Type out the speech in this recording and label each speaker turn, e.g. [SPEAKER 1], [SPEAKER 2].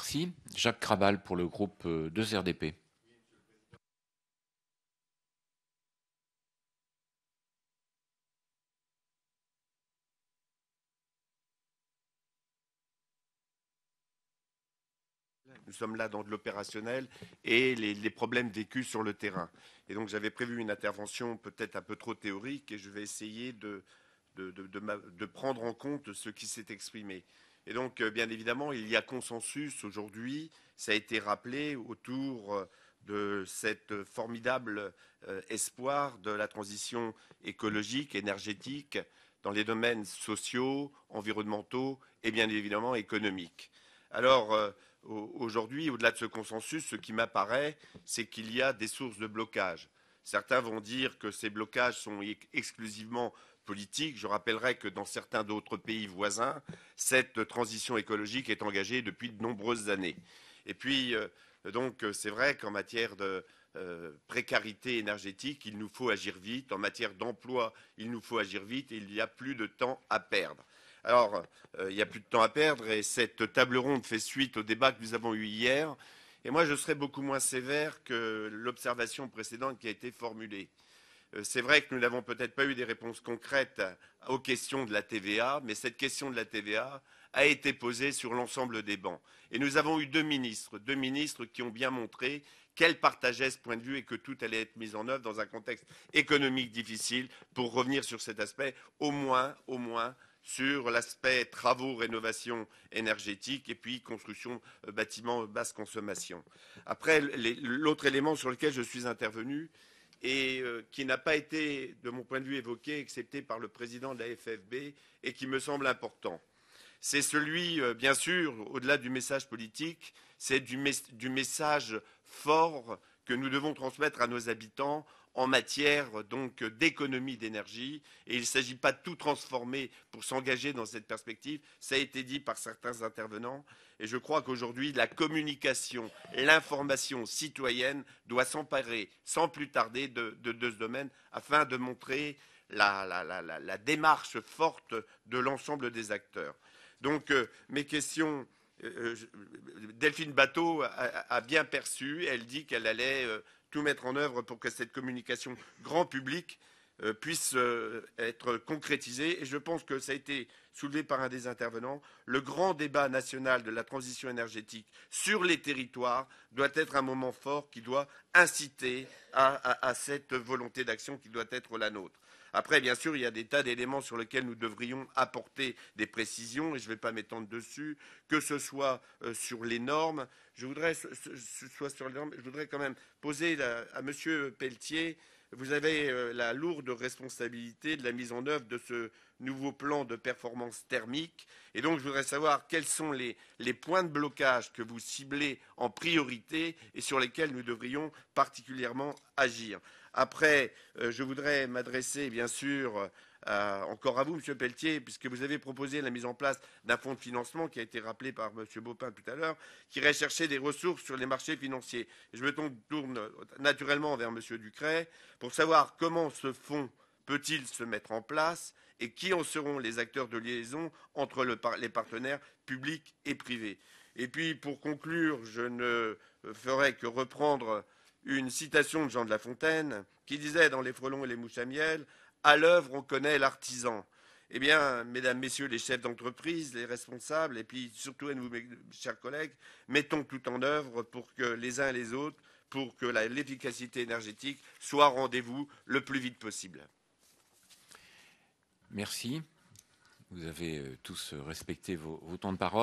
[SPEAKER 1] Merci. Jacques Crabal pour le groupe 2RDP. Euh, Nous sommes là dans de l'opérationnel et les, problèmes vécus sur le terrain. Et donc j'avais prévu une intervention peut-être un peu trop théorique et je vais essayer de prendre en compte ce qui s'est exprimé. Et donc, euh, bien évidemment, il y a consensus aujourd'hui, ça a été rappelé, autour euh, de cet formidable euh, espoir de la transition écologique, énergétique, dans les domaines sociaux, environnementaux et bien évidemment économiques. Alors, aujourd'hui, au-delà de ce consensus, ce qui m'apparaît, c'est qu'il y a des sources de blocage. Certains vont dire que ces blocages sont exclusivement je rappellerai que dans certains d'autres pays voisins, cette transition écologique est engagée depuis de nombreuses années. Et puis, euh, donc, c'est vrai qu'en matière de euh, précarité énergétique, il nous faut agir vite. En matière d'emploi, il nous faut agir vite. Et il n'y a plus de temps à perdre. Alors, euh, il n'y a plus de temps à perdre et cette table ronde fait suite au débat que nous avons eu hier. Et moi, je serais beaucoup moins sévère que l'observation précédente qui a été formulée. Euh, c'est vrai que nous n'avons peut-être pas eu des réponses concrètes aux questions de la TVA, mais cette question de la TVA a été posée sur l'ensemble des bancs. Et nous avons eu deux ministres, deux ministres qui ont bien montré qu'elles partageaient ce point de vue et que tout allait être mis en œuvre dans un contexte économique difficile pour revenir sur cet aspect, au moins, au moins sur l'aspect travaux, rénovation énergétique et puis construction euh, bâtiment, basse consommation. Après, l'autre élément sur lequel je suis intervenu, et euh, qui n'a pas été, de mon point de vue, évoqué, excepté par le président de la FFB, et qui me semble important. C'est celui, euh, bien sûr, au-delà du message politique, c'est du message fort que nous devons transmettre à nos habitants en matière euh, donc euh, d'économie d'énergie. Et il ne s'agit pas de tout transformer pour s'engager dans cette perspective. Ça a été dit par certains intervenants. Et je crois qu'aujourd'hui, la communication, l'information citoyenne doit s'emparer sans plus tarder de, ce domaine afin de montrer la, démarche forte de l'ensemble des acteurs. Donc, euh, mes questions. Delphine Bateau a, bien perçu, elle dit qu'elle allait tout mettre en œuvre pour que cette communication grand public euh, puisse euh, être concrétisée. Et je pense que ça a été soulevé par un des intervenants. Le grand débat national de la transition énergétique sur les territoires doit être un moment fort qui doit inciter à, cette volonté d'action qui doit être la nôtre. Après, bien sûr, il y a des tas d'éléments sur lesquels nous devrions apporter des précisions, et je ne vais pas m'étendre dessus, que ce soit euh, sur les normes, je voudrais, quand même poser à Monsieur Pelletier, vous avez euh, la lourde responsabilité de la mise en œuvre de ce nouveau plan de performance thermique. Et donc, je voudrais savoir quels sont les, les points de blocage que vous ciblez en priorité et sur lesquels nous devrions particulièrement agir. Après, euh, je voudrais m'adresser, bien sûr, euh, encore à vous, Monsieur Pelletier, puisque vous avez proposé la mise en place d'un fonds de financement qui a été rappelé par M. Baupin tout à l'heure, qui recherchait des ressources sur les marchés financiers. je me tourne naturellement vers M. Ducret pour savoir comment ce fonds peut-il se mettre en place et qui en seront les acteurs de liaison entre les partenaires publics et privés. Et puis, pour conclure, je ne ferai que reprendre une citation de Jean de La Fontaine qui disait dans Les Frelons et les Mouches à miel à l'œuvre, on connaît l'artisan. Eh bien, mesdames, messieurs les chefs d'entreprise, les responsables, et puis surtout mes chers collègues, mettons tout en œuvre pour que les uns et les autres, pour que l'efficacité énergétique soit rendez-vous le plus vite possible. Merci. Vous avez euh, tous euh, respecté vos temps de parole.